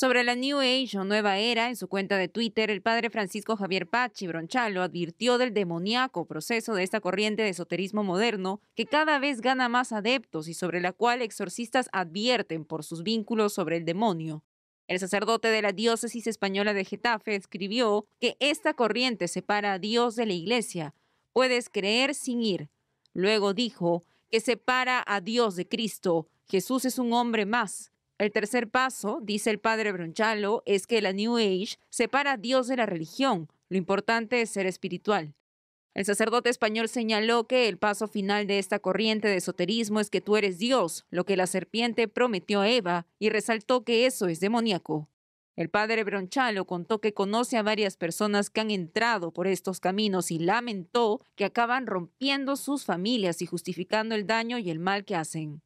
Sobre la New Age o Nueva Era, en su cuenta de Twitter, el padre Francisco Javier Pachi Bronchalo advirtió del demoníaco proceso de esta corriente de esoterismo moderno que cada vez gana más adeptos y sobre la cual exorcistas advierten por sus vínculos sobre el demonio. El sacerdote de la diócesis española de Getafe escribió que esta corriente separa a Dios de la iglesia. Puedes creer sin ir. Luego dijo que separa a Dios de Cristo. Jesús es un hombre más. El tercer paso, dice el padre Bronchalo, es que la New Age separa a Dios de la religión. Lo importante es ser espiritual. El sacerdote español señaló que el paso final de esta corriente de esoterismo es que tú eres Dios, lo que la serpiente prometió a Eva, y resaltó que eso es demoníaco. El padre Bronchalo contó que conoce a varias personas que han entrado por estos caminos y lamentó que acaban rompiendo sus familias y justificando el daño y el mal que hacen.